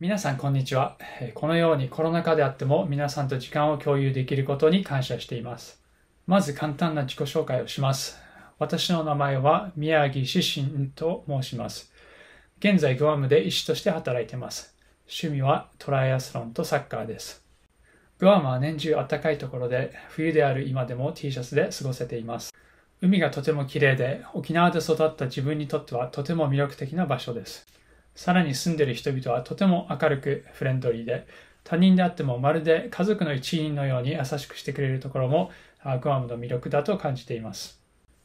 皆さん、こんにちは。このようにコロナ禍であっても皆さんと時間を共有できることに感謝しています。まず簡単な自己紹介をします。私の名前は宮城志信と申します。現在、グアムで医師として働いています。趣味はトライアスロンとサッカーです。グアムは年中暖かいところで、冬である今でも T シャツで過ごせています。海がとても綺麗で、沖縄で育った自分にとってはとても魅力的な場所です。さらに住んでいる人々はとても明るくフレンドリーで、他人であってもまるで家族の一員のように優しくしてくれるところもグアムの魅力だと感じています。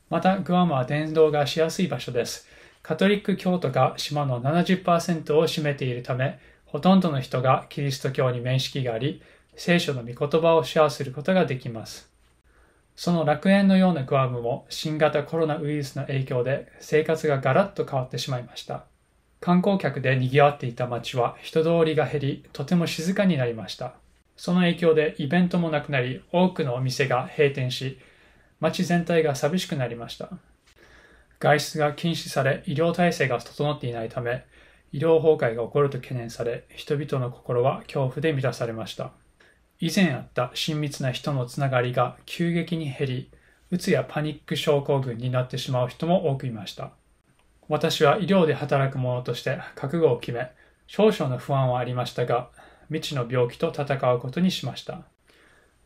また、グアムは伝道がしやすい場所です。カトリック教徒が島の70%を占めているため、ほとんどの人がキリスト教に面識があり、聖書の御言葉をシェアすることができます。その楽園のようなグアムも新型コロナウイルスの影響で生活がガラッと変わってしまいました。観光客で賑わっていた街は人通りが減り、とても静かになりました。その影響でイベントもなくなり、多くのお店が閉店し、街全体が寂しくなりました。外出が禁止され、医療体制が整っていないため、医療崩壊が起こると懸念され、人々の心は恐怖で満たされました。以前あった親密な人のつながりが急激に減り、うつやパニック症候群になってしまう人も多くいました。私は医療で働く者として覚悟を決め、少々の不安はありましたが、未知の病気と闘うことにしました。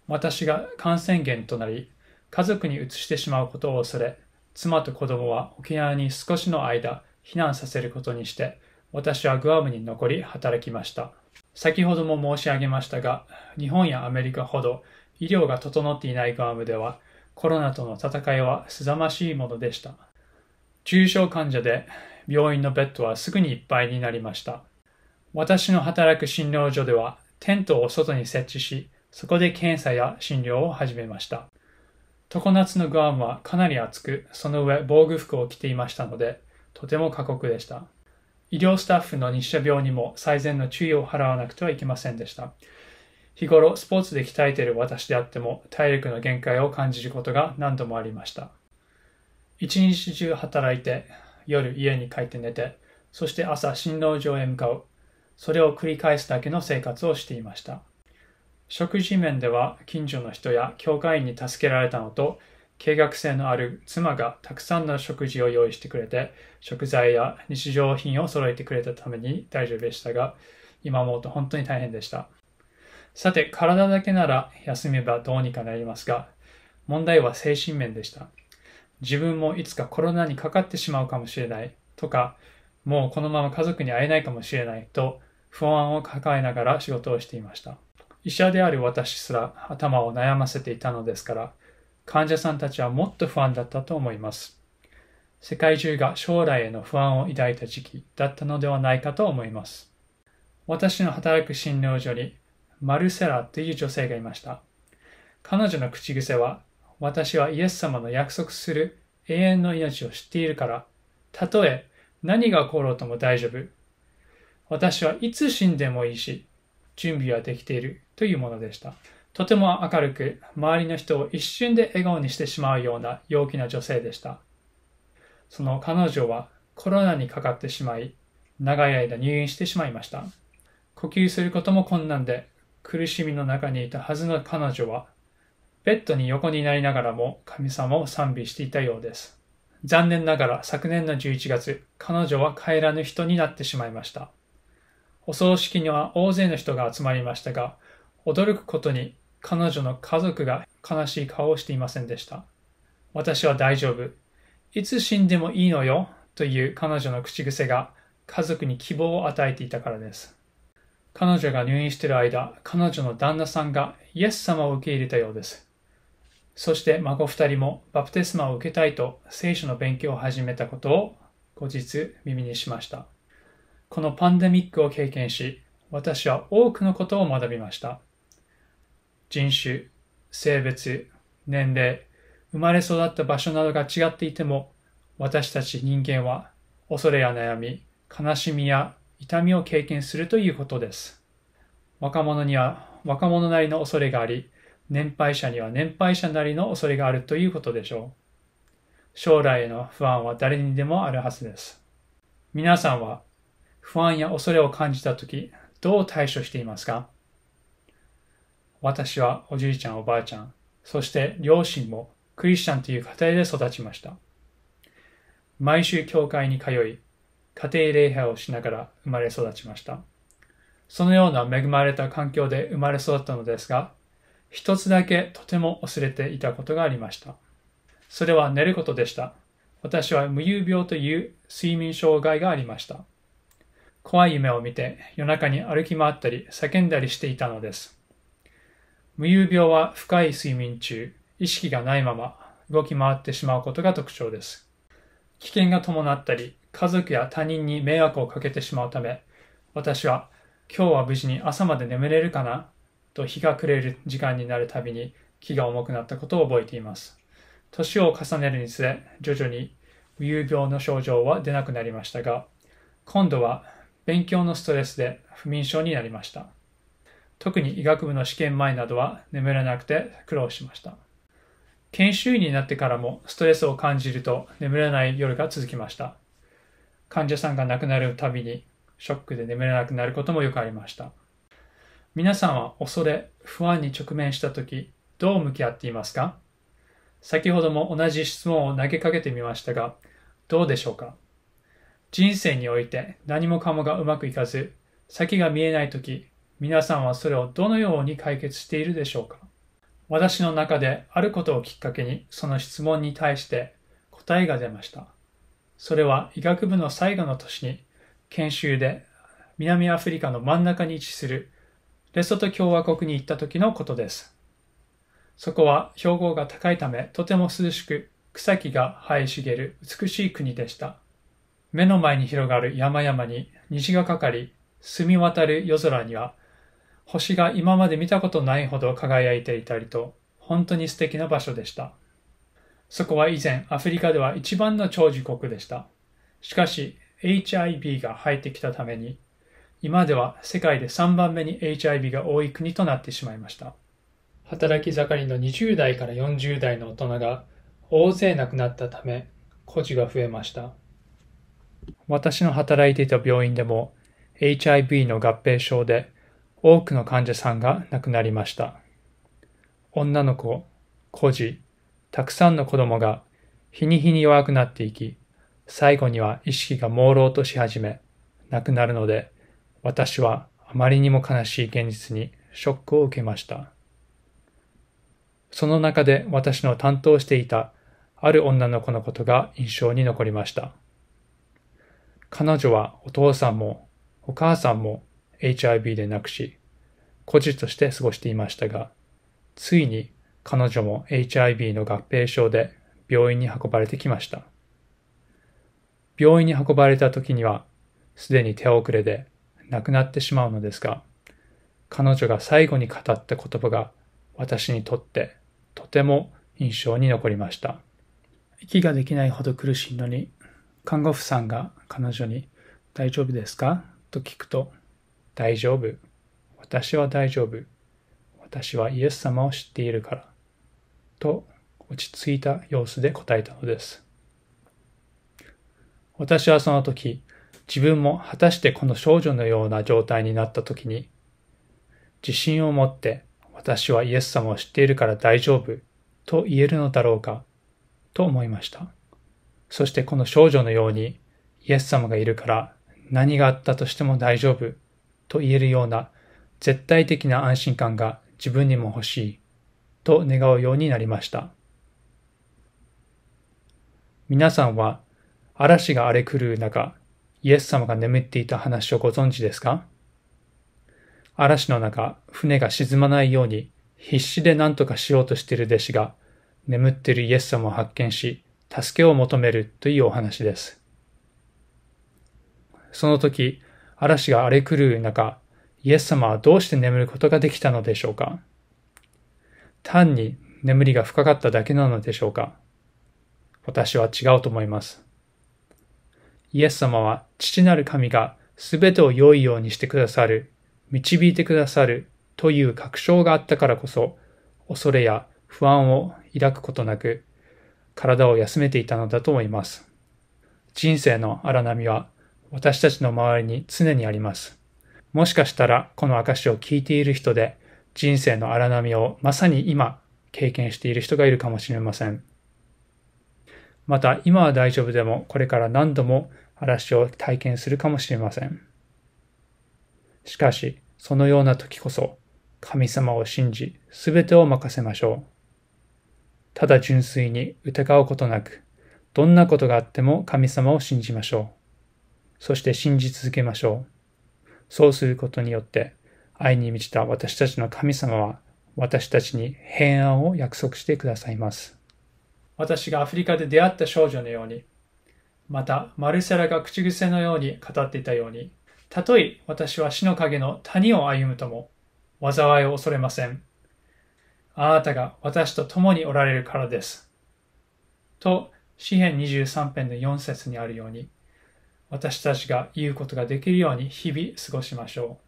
私が感染源となり、家族にうつしてしまうことを恐れ、妻と子供は沖縄に少しの間避難させることにして、私はグアムに残り働きました。先ほども申し上げましたが、日本やアメリカほど医療が整っていないグアムでは、コロナとの戦いはすましいものでした。重症患者で病院のベッドはすぐにいっぱいになりました。私の働く診療所ではテントを外に設置し、そこで検査や診療を始めました。常夏のグアムはかなり暑く、その上防具服を着ていましたので、とても過酷でした。医療スタッフの日射病にも最善の注意を払わなくてはいけませんでした。日頃スポーツで鍛えている私であっても体力の限界を感じることが何度もありました。一日中働いて、夜家に帰って寝て、そして朝診療所へ向かう。それを繰り返すだけの生活をしていました。食事面では近所の人や教会員に助けられたのと、計画性のある妻がたくさんの食事を用意してくれて、食材や日常品を揃えてくれたために大丈夫でしたが、今思うと本当に大変でした。さて、体だけなら休めばどうにかなりますが、問題は精神面でした。自分もいつかコロナにかかってしまうかもしれないとか、もうこのまま家族に会えないかもしれないと不安を抱えながら仕事をしていました。医者である私すら頭を悩ませていたのですから、患者さんたちはもっと不安だったと思います。世界中が将来への不安を抱いた時期だったのではないかと思います。私の働く診療所にマルセラという女性がいました。彼女の口癖は私はイエス様の約束する永遠の命を知っているから、たとえ何が起ころうとも大丈夫。私はいつ死んでもいいし、準備はできているというものでした。とても明るく、周りの人を一瞬で笑顔にしてしまうような陽気な女性でした。その彼女はコロナにかかってしまい、長い間入院してしまいました。呼吸することも困難で、苦しみの中にいたはずの彼女は、ベッドに横になりながらも神様を賛美していたようです。残念ながら昨年の11月、彼女は帰らぬ人になってしまいました。お葬式には大勢の人が集まりましたが、驚くことに彼女の家族が悲しい顔をしていませんでした。私は大丈夫。いつ死んでもいいのよという彼女の口癖が家族に希望を与えていたからです。彼女が入院している間、彼女の旦那さんがイエス様を受け入れたようです。そして孫二人もバプテスマを受けたいと聖書の勉強を始めたことを後日耳にしました。このパンデミックを経験し、私は多くのことを学びました。人種、性別、年齢、生まれ育った場所などが違っていても、私たち人間は恐れや悩み、悲しみや痛みを経験するということです。若者には若者なりの恐れがあり、年配者には年配者なりの恐れがあるということでしょう。将来への不安は誰にでもあるはずです。皆さんは不安や恐れを感じたとき、どう対処していますか私はおじいちゃんおばあちゃん、そして両親もクリスチャンという家庭で育ちました。毎週教会に通い、家庭礼拝をしながら生まれ育ちました。そのような恵まれた環境で生まれ育ったのですが、一つだけとても忘れていたことがありました。それは寝ることでした。私は無遊病という睡眠障害がありました。怖い夢を見て夜中に歩き回ったり叫んだりしていたのです。無遊病は深い睡眠中、意識がないまま動き回ってしまうことが特徴です。危険が伴ったり、家族や他人に迷惑をかけてしまうため、私は今日は無事に朝まで眠れるかなと日が暮れる時間になるたびに気が重くなったことを覚えています。年を重ねるにつれ、徐々に有病の症状は出なくなりましたが、今度は勉強のストレスで不眠症になりました。特に医学部の試験前などは眠れなくて苦労しました。研修医になってからもストレスを感じると眠れない夜が続きました。患者さんが亡くなるたびにショックで眠れなくなることもよくありました。皆さんは恐れ、不安に直面したとき、どう向き合っていますか先ほども同じ質問を投げかけてみましたが、どうでしょうか人生において何もかもがうまくいかず、先が見えないとき、皆さんはそれをどのように解決しているでしょうか私の中であることをきっかけにその質問に対して答えが出ました。それは医学部の最後の年に研修で南アフリカの真ん中に位置するレソト共和国に行った時のことです。そこは標高が高いためとても涼しく草木が生え茂る美しい国でした。目の前に広がる山々に虹がかかり、澄み渡る夜空には星が今まで見たことないほど輝いていたりと、本当に素敵な場所でした。そこは以前アフリカでは一番の長寿国でした。しかし HIV が入ってきたために今では世界で3番目に HIV が多い国となってしまいました。働き盛りの20代から40代の大人が大勢亡くなったため、孤児が増えました。私の働いていた病院でも HIV の合併症で多くの患者さんが亡くなりました。女の子、孤児、たくさんの子供が日に日に弱くなっていき、最後には意識が朦朧とし始め、亡くなるので、私はあまりにも悲しい現実にショックを受けました。その中で私の担当していたある女の子のことが印象に残りました。彼女はお父さんもお母さんも HIV で亡くし、孤児として過ごしていましたが、ついに彼女も HIV の合併症で病院に運ばれてきました。病院に運ばれた時には、すでに手遅れで亡くなってしまうのですが、彼女が最後に語った言葉が私にとってとても印象に残りました。息ができないほど苦しいのに、看護婦さんが彼女に大丈夫ですかと聞くと、大丈夫。私は大丈夫。私はイエス様を知っているから。と落ち着いた様子で答えたのです。私はその時、自分も果たしてこの少女のような状態になった時に、自信を持って私はイエス様を知っているから大丈夫と言えるのだろうかと思いました。そしてこの少女のようにイエス様がいるから何があったとしても大丈夫と言えるような絶対的な安心感が自分にも欲しいと願うようになりました。皆さんは嵐が荒れ狂う中、イエス様が眠っていた話をご存知ですか嵐の中、船が沈まないように必死で何とかしようとしている弟子が、眠っているイエス様を発見し、助けを求めるというお話です。その時、嵐が荒れ狂う中、イエス様はどうして眠ることができたのでしょうか単に眠りが深かっただけなのでしょうか私は違うと思います。イエス様は父なる神がすべてを良いようにしてくださる、導いてくださるという確証があったからこそ、恐れや不安を抱くことなく、体を休めていたのだと思います。人生の荒波は私たちの周りに常にあります。もしかしたらこの証を聞いている人で人生の荒波をまさに今経験している人がいるかもしれません。また今は大丈夫でもこれから何度も嵐を体験するかもしれません。しかし、そのような時こそ、神様を信じ、すべてを任せましょう。ただ純粋に疑うことなく、どんなことがあっても神様を信じましょう。そして信じ続けましょう。そうすることによって、愛に満ちた私たちの神様は、私たちに平安を約束してくださいます。私がアフリカで出会った少女のように、また、マルセラが口癖のように語っていたように、たとえ私は死の影の谷を歩むとも、災いを恐れません。あなたが私と共におられるからです。と、詩編23編の4節にあるように、私たちが言うことができるように日々過ごしましょう。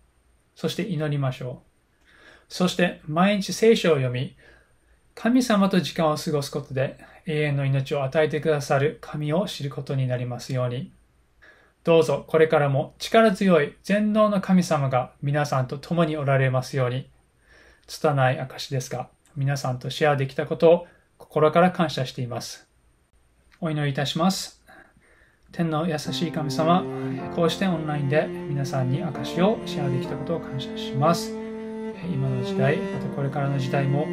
そして祈りましょう。そして毎日聖書を読み、神様と時間を過ごすことで永遠の命を与えてくださる神を知ることになりますように。どうぞこれからも力強い全能の神様が皆さんと共におられますように。拙い証ですが、皆さんとシェアできたことを心から感謝しています。お祈りいたします。天の優しい神様、こうしてオンラインで皆さんに証をシェアできたことを感謝します。今の時代、またこれからの時代も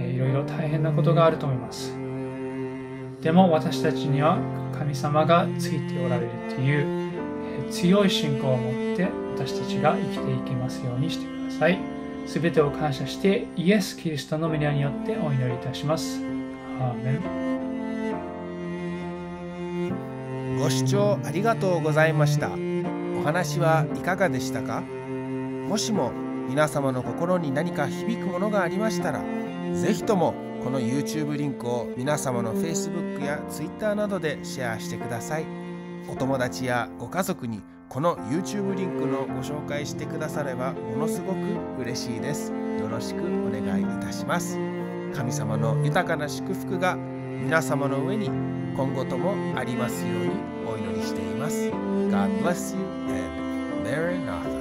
えー、いろいろ大変なことがあると思います。でも私たちには神様がついておられるという、え強い信仰を持って私たちが生きていけますようにしてください。すべてを感謝してイエス・キリストの皆によってお祈りいたします。アーメンご視聴ありがとうございました。お話はいかがでしたかもしも皆様の心に何か響くものがありましたらぜひともこの YouTube リンクを皆様の Facebook や Twitter などでシェアしてくださいお友達やご家族にこの YouTube リンクのご紹介してくださればものすごく嬉しいですよろしくお願いいたします神様の豊かな祝福が皆様の上に今後ともありますようにお祈りしています God bless you and m a r n a t h a